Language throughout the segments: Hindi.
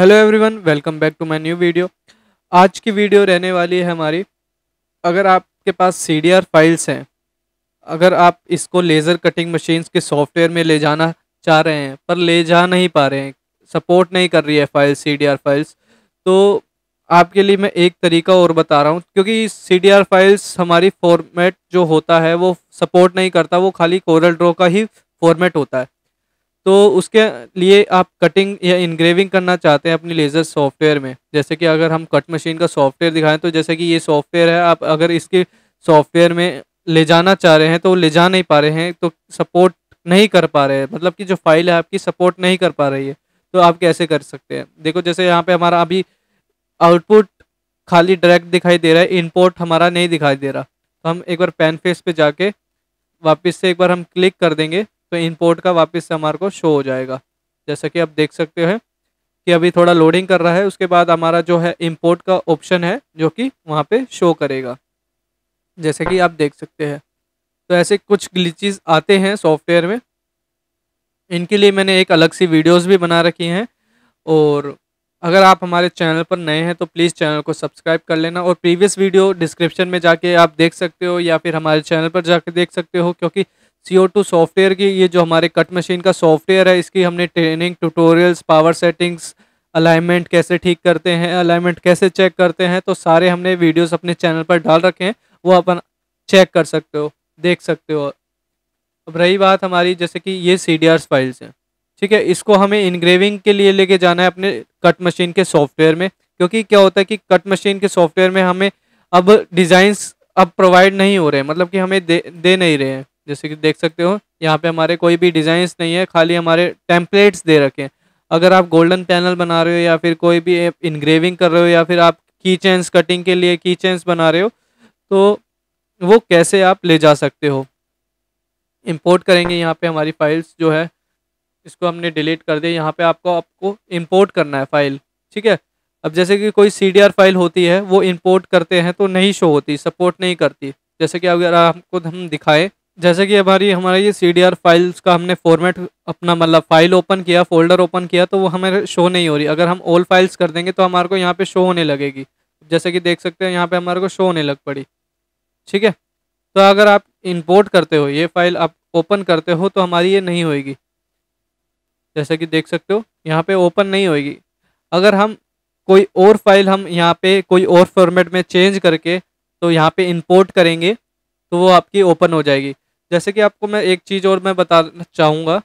Hello everyone welcome back to my new video आज की वीडियो रहने वाली है हमारी अगर आपके पास सी फाइल्स हैं अगर आप इसको लेज़र कटिंग मशीन्स के सॉफ्टवेयर में ले जाना चाह रहे हैं पर ले जा नहीं पा रहे हैं सपोर्ट नहीं कर रही है फाइल सी फाइल्स तो आपके लिए मैं एक तरीका और बता रहा हूँ क्योंकि सी फाइल्स हमारी फॉर्मेट जो होता है वो सपोर्ट नहीं करता वो खाली कोरल ड्रॉ का ही फॉर्मेट होता है तो उसके लिए आप कटिंग या इंग्रेविंग करना चाहते हैं अपनी लेज़र सॉफ्टवेयर में जैसे कि अगर हम कट मशीन का सॉफ्टवेयर दिखाएं तो जैसे कि ये सॉफ्टवेयर है आप अगर इसके सॉफ्टवेयर में ले जाना चाह रहे हैं तो ले जा नहीं पा रहे हैं तो सपोर्ट नहीं कर पा रहे हैं मतलब कि जो फाइल है आपकी सपोर्ट नहीं कर पा रही है तो आप कैसे कर सकते हैं देखो जैसे यहाँ पर हमारा अभी आउटपुट खाली डायरेक्ट दिखाई दे रहा है इनपुट हमारा नहीं दिखाई दे रहा तो हम एक बार पेन फेस पर जाके वापस से एक बार हम क्लिक कर देंगे तो इंपोर्ट का वापस से हमारे को शो हो जाएगा जैसा कि आप देख सकते हैं कि अभी थोड़ा लोडिंग कर रहा है उसके बाद हमारा जो है इंपोर्ट का ऑप्शन है जो कि वहाँ पे शो करेगा जैसे कि आप देख सकते हैं तो ऐसे कुछ ग्लिचेस आते हैं सॉफ्टवेयर में इनके लिए मैंने एक अलग सी वीडियोस भी बना रखी हैं और अगर आप हमारे चैनल पर नए हैं तो प्लीज़ चैनल को सब्सक्राइब कर लेना और प्रीवियस वीडियो डिस्क्रिप्शन में जाके आप देख सकते हो या फिर हमारे चैनल पर जाके देख सकते हो क्योंकि सी सॉफ्टवेयर की ये जो हमारे कट मशीन का सॉफ्टवेयर है इसकी हमने training tutorials power settings alignment कैसे ठीक करते हैं अलाइनमेंट कैसे चेक करते हैं तो सारे हमने वीडियोस अपने चैनल पर डाल रखे हैं वो अपन चेक कर सकते हो देख सकते हो अब रही बात हमारी जैसे कि ये सी फाइल्स हैं ठीक है इसको हमें इनग्रेविंग के लिए लेके जाना है अपने कट मशीन के सॉफ्टवेयर में क्योंकि क्या होता है कि कट मशीन के सॉफ्टवेयर में हमें अब डिज़ाइंस अब प्रोवाइड नहीं हो रहे हैं मतलब कि हमें दे दे नहीं रहे हैं जैसे कि देख सकते हो यहाँ पे हमारे कोई भी डिज़ाइंस नहीं है खाली हमारे टेम्पलेट्स दे रखे हैं अगर आप गोल्डन पैनल बना रहे हो या फिर कोई भी इन्ग्रेविंग कर रहे हो या फिर आप की चेंस कटिंग के लिए की चेंस बना रहे हो तो वो कैसे आप ले जा सकते हो इम्पोर्ट करेंगे यहाँ पे हमारी फाइल्स जो है इसको हमने डिलीट कर दिया यहाँ पे आपको आपको इम्पोर्ट करना है फाइल ठीक है अब जैसे कि कोई सी फाइल होती है वो इम्पोर्ट करते हैं तो नहीं शो होती सपोर्ट नहीं करती जैसे कि अगर आपको हम दिखाएं जैसे कि हमारी हमारा ये सी डी आर फाइल्स का हमने फॉर्मेट अपना मतलब फाइल ओपन किया फोल्डर ओपन किया तो वो हमें शो नहीं हो रही अगर हम ओल फाइल्स कर देंगे तो हमारे को यहाँ पे शो होने लगेगी जैसे कि देख सकते हैं यहाँ पे हमारे को शो होने लग पड़ी ठीक है तो अगर आप इंपोर्ट करते हो ये फाइल आप ओपन करते हो तो हमारी ये नहीं होएगी जैसे कि देख सकते हो यहाँ पर ओपन नहीं होएगी अगर हम कोई और फाइल हम यहाँ पर कोई और फॉर्मेट में चेंज करके तो यहाँ पर इम्पोर्ट करेंगे तो वो आपकी ओपन हो जाएगी जैसे कि आपको मैं एक चीज़ और मैं बताना चाहूँगा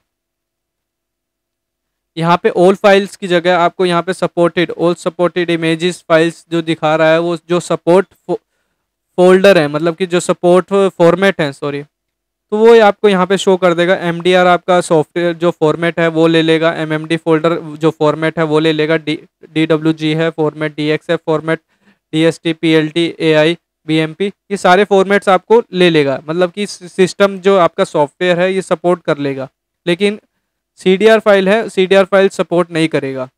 यहाँ पे ओल्ड फाइल्स की जगह आपको यहाँ पे supported old supported images files जो दिखा रहा है वो जो सपोर्ट फोल्डर है मतलब कि जो सपोर्ट फॉर्मेट है सॉरी तो वो आपको यहाँ पे शो कर देगा एम आपका सॉफ्टवेयर जो फॉर्मेट है वो ले लेगा एम फोल्डर जो फॉर्मेट है वो ले लेगा डी जी है फॉर्मेट डी एक्स है format D S T P L T A I B ये सारे फॉर्मेट्स आपको ले लेगा मतलब कि सिस्टम जो आपका सॉफ्टवेयर है ये सपोर्ट कर लेगा लेकिन सी फाइल है सी फाइल सपोर्ट नहीं करेगा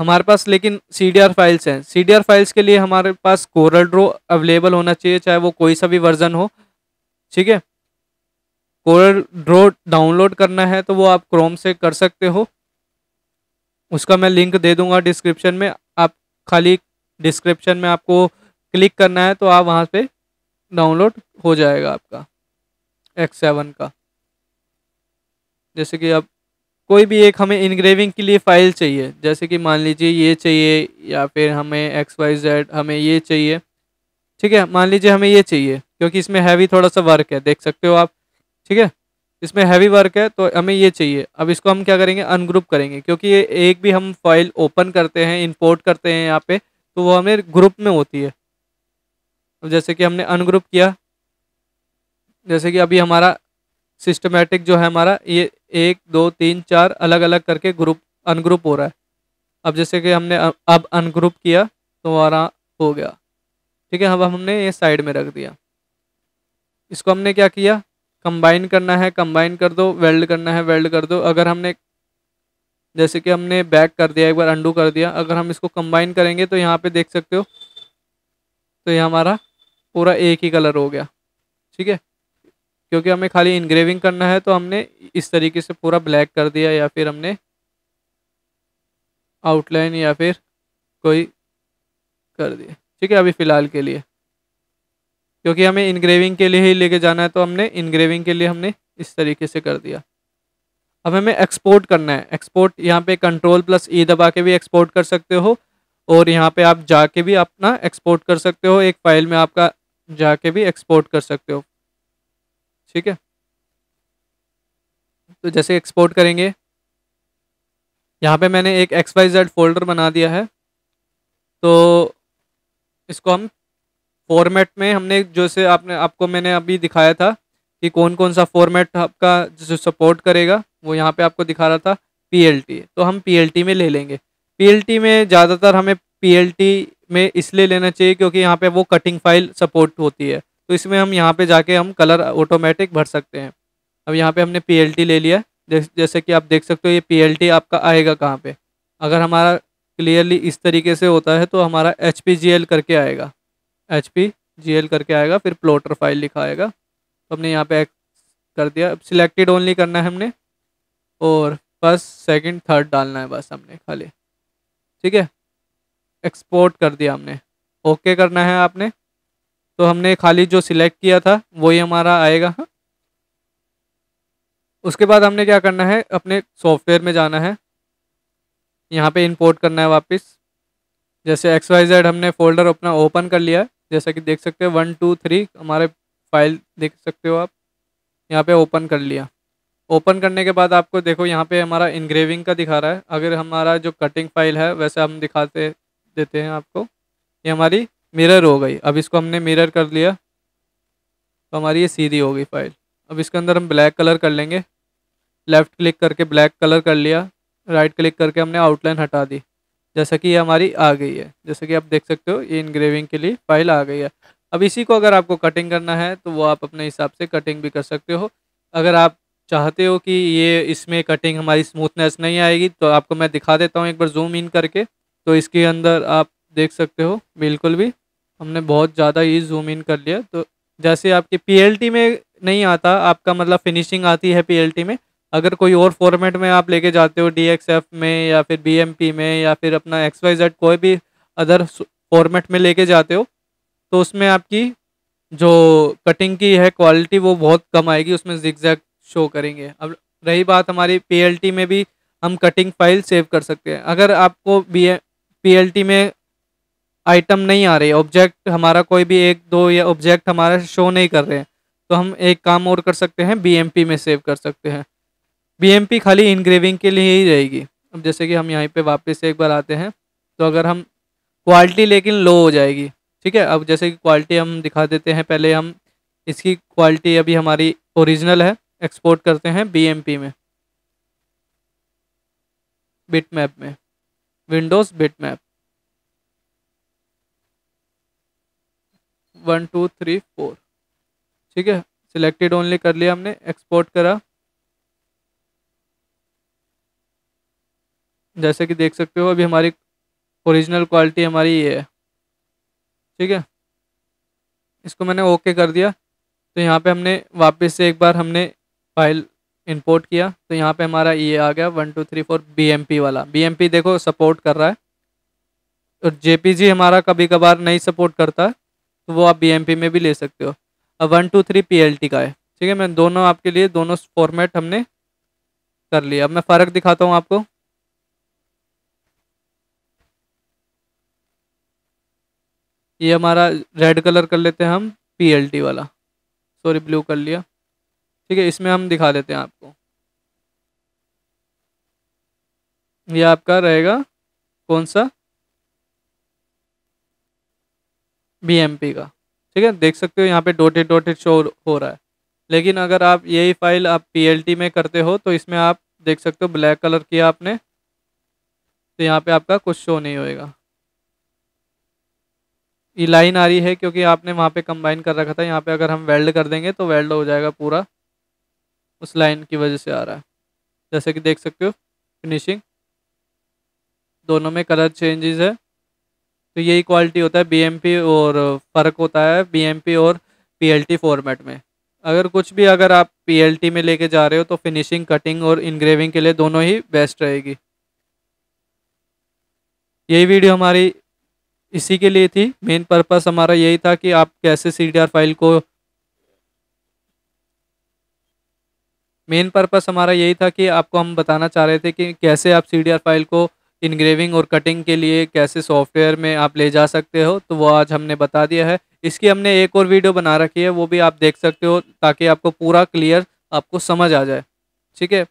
हमारे पास लेकिन सी फाइल्स हैं सी फाइल्स के लिए हमारे पास कोरल ड्रो अवेलेबल होना चाहिए चाहे वो कोई सा भी वर्जन हो ठीक है कोरल ड्रो डाउनलोड करना है तो वो आप क्रोम से कर सकते हो उसका मैं लिंक दे दूंगा डिस्क्रिप्शन में आप खाली डिस्क्रिप्शन में आपको क्लिक करना है तो आप वहाँ पे डाउनलोड हो जाएगा आपका एक्स सेवन का जैसे कि अब कोई भी एक हमें इंग्रेविंग के लिए फ़ाइल चाहिए जैसे कि मान लीजिए ये चाहिए या फिर हमें एक्स वाई जेड हमें ये चाहिए ठीक है मान लीजिए हमें ये चाहिए क्योंकि इसमें हैवी थोड़ा सा वर्क है देख सकते हो आप ठीक है इसमें हैवी वर्क है तो हमें ये चाहिए अब इसको हम क्या करेंगे अनग्रुप करेंगे क्योंकि ये एक भी हम फाइल ओपन करते हैं इंपोर्ट करते हैं यहाँ पे तो वो हमें ग्रुप में होती है तो जैसे कि हमने अनग्रुप किया जैसे कि अभी हमारा सिस्टमेटिक जो है हमारा ये एक दो तीन चार अलग अलग करके ग्रुप अनग्रुप हो रहा है अब जैसे कि हमने अब अनग्रुप किया तो हमारा हो गया ठीक है अब हमने ये साइड में रख दिया इसको हमने क्या किया कंबाइन करना है कंबाइन कर दो वेल्ड करना है वेल्ड कर दो अगर हमने जैसे कि हमने बैक कर दिया एक बार अंडू कर दिया अगर हम इसको कंबाइन करेंगे तो यहाँ पे देख सकते हो तो ये हमारा पूरा एक ही कलर हो गया ठीक है क्योंकि हमें खाली इंग्रेविंग करना है तो हमने इस तरीके से पूरा ब्लैक कर दिया या फिर हमने आउटलाइन या फिर कोई कर दिया ठीक है अभी फ़िलहाल के लिए क्योंकि हमें इंग्रेविंग के लिए ही लेके जाना है तो हमने इंग्रेविंग के लिए हमने इस तरीके से कर दिया अब हमें एक्सपोर्ट करना है एक्सपोर्ट यहाँ पे कंट्रोल प्लस ई दबा के भी एक्सपोर्ट कर सकते हो और यहाँ पे आप जाके भी अपना एक्सपोर्ट कर सकते हो एक फाइल में आपका जाके भी एक्सपोर्ट कर सकते हो ठीक है तो जैसे एक्सपोर्ट करेंगे यहाँ पे मैंने एक एक्स वाई जेड फोल्डर बना दिया है तो इसको हम फॉर्मेट में हमने जैसे आपने आपको मैंने अभी दिखाया था कि कौन कौन सा फॉर्मेट आपका जो सपोर्ट करेगा वो यहाँ पे आपको दिखा रहा था पी तो हम पी में ले लेंगे पी में ज़्यादातर हमें पी में इसलिए लेना चाहिए क्योंकि यहाँ पे वो कटिंग फाइल सपोर्ट होती है तो इसमें हम यहाँ पे जाके हम कलर ऑटोमेटिक भर सकते हैं अब यहाँ पे हमने पी ले लिया जैसे कि आप देख सकते हो ये पी आपका आएगा कहाँ पर अगर हमारा क्लियरली इस तरीके से होता है तो हमारा एच करके आएगा एच करके आएगा फिर प्लोटर फाइल लिखा आएगा तो हमने यहाँ पे कर दिया अब सिलेक्टेड ओनली करना है हमने और फर्स्ट सेकंड थर्ड डालना है बस हमने खाली ठीक है एक्सपोर्ट कर दिया हमने ओके करना है आपने तो हमने खाली जो सिलेक्ट किया था वही हमारा आएगा हा? उसके बाद हमने क्या करना है अपने सॉफ्टवेयर में जाना है यहाँ पे इंपोर्ट करना है वापस जैसे एक्स वाई जेड हमने फोल्डर अपना ओपन कर लिया जैसा कि देख सकते हैं वन टू थ्री हमारे फाइल देख सकते हो आप यहाँ पे ओपन कर लिया ओपन करने के बाद आपको देखो यहाँ पे हमारा इंग्रेविंग का दिखा रहा है अगर हमारा जो कटिंग फाइल है वैसे हम दिखाते देते हैं आपको ये हमारी मिरर हो गई अब इसको हमने मिरर कर लिया तो हमारी ये सीधी हो गई फाइल अब इसके अंदर हम ब्लैक कलर कर लेंगे लेफ़्ट क्लिक करके ब्लैक कलर कर लिया राइट क्लिक करके हमने आउटलाइन हटा दी जैसा कि ये हमारी आ गई है जैसा कि आप देख सकते हो ये इंग्रेविंग के लिए फाइल आ गई है अब इसी को अगर आपको कटिंग करना है तो वो आप अपने हिसाब से कटिंग भी कर सकते हो अगर आप चाहते हो कि ये इसमें कटिंग हमारी स्मूथनेस नहीं आएगी तो आपको मैं दिखा देता हूँ एक बार जूम इन करके तो इसके अंदर आप देख सकते हो बिल्कुल भी हमने बहुत ज़्यादा ही जूम इन कर लिया तो जैसे आपके पी में नहीं आता आपका मतलब फिनिशिंग आती है पी में अगर कोई और फॉर्मेट में आप लेके जाते हो डी में या फिर बी में या फिर अपना एक्स वाई जेड कोई भी अदर फॉर्मेट में लेके जाते हो तो उसमें आपकी जो कटिंग की है क्वालिटी वो बहुत कम आएगी उसमें जिक्जैक शो करेंगे अब रही बात हमारी पी में भी हम कटिंग फाइल सेव कर सकते हैं अगर आपको बी पी में आइटम नहीं आ रही ऑब्जेक्ट हमारा कोई भी एक दो या ऑब्जेक्ट हमारा शो नहीं कर रहे हैं तो हम एक काम और कर सकते हैं बी में सेव कर सकते हैं बी खाली इनग्रेविंग के लिए ही रहेगी अब जैसे कि हम यहीं पे वापस एक बार आते हैं तो अगर हम क्वालिटी लेकिन लो हो जाएगी ठीक है अब जैसे कि क्वालिटी हम दिखा देते हैं पहले हम इसकी क्वालिटी अभी हमारी ओरिजिनल है एक्सपोर्ट करते हैं बीएमपी में बिट मैप में windows map one two three four ठीक है सिलेक्टेड ओनली कर लिया हमने एक्सपोर्ट करा जैसे कि देख सकते हो अभी हमारी ओरिजिनल क्वालिटी हमारी ये है ठीक है इसको मैंने ओके कर दिया तो यहाँ पे हमने वापस से एक बार हमने फाइल इंपोर्ट किया तो यहाँ पे हमारा ये आ गया one two three four B वाला बी देखो सपोर्ट कर रहा है और जे हमारा कभी कभार नहीं सपोर्ट करता तो वो आप बी में भी ले सकते हो अब वन टू थ्री पी का है ठीक है मैं दोनों आपके लिए दोनों फॉर्मेट हमने कर लिया अब मैं फ़र्क दिखाता हूँ आपको ये हमारा रेड कलर कर लेते हैं हम पी वाला सॉरी ब्लू कर लिया ठीक है इसमें हम दिखा देते हैं आपको ये आपका रहेगा कौन सा बी का ठीक है देख सकते हो यहाँ पे डोटेड डोटेड शो हो रहा है लेकिन अगर आप यही फाइल आप पी में करते हो तो इसमें आप देख सकते हो ब्लैक कलर किया आपने तो यहाँ पे आपका कुछ शो नहीं होएगा ये लाइन आ रही है क्योंकि आपने वहाँ पे कंबाइन कर रखा था यहाँ पे अगर हम वेल्ड कर देंगे तो वेल्ड हो जाएगा पूरा उस लाइन की वजह से आ रहा है जैसे कि देख सकते हो फिनिशिंग दोनों में कलर चेंजेस है तो यही क्वालिटी होता है बीएमपी और फ़र्क होता है बीएमपी और पीएलटी फॉर्मेट में अगर कुछ भी अगर आप पीएलटी में लेके जा रहे हो तो फिनिशिंग कटिंग और इन्ग्रेविंग के लिए दोनों ही बेस्ट रहेगी यही वीडियो हमारी इसी के लिए थी मेन पर्पस हमारा यही था कि आप कैसे सी फाइल को मेन पर्पस हमारा यही था कि आपको हम बताना चाह रहे थे कि कैसे आप सी फाइल को इनग्रेविंग और कटिंग के लिए कैसे सॉफ्टवेयर में आप ले जा सकते हो तो वो आज हमने बता दिया है इसकी हमने एक और वीडियो बना रखी है वो भी आप देख सकते हो ताकि आपको पूरा क्लियर आपको समझ आ जाए ठीक है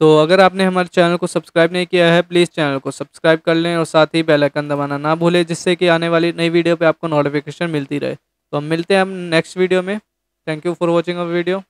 तो अगर आपने हमारे चैनल को सब्सक्राइब नहीं किया है प्लीज़ चैनल को सब्सक्राइब कर लें और साथ ही बेल आइकन दबाना ना भूलें जिससे कि आने वाली नई वीडियो पे आपको नोटिफिकेशन मिलती रहे तो हम मिलते हैं हम नेक्स्ट वीडियो में thank you for watching our video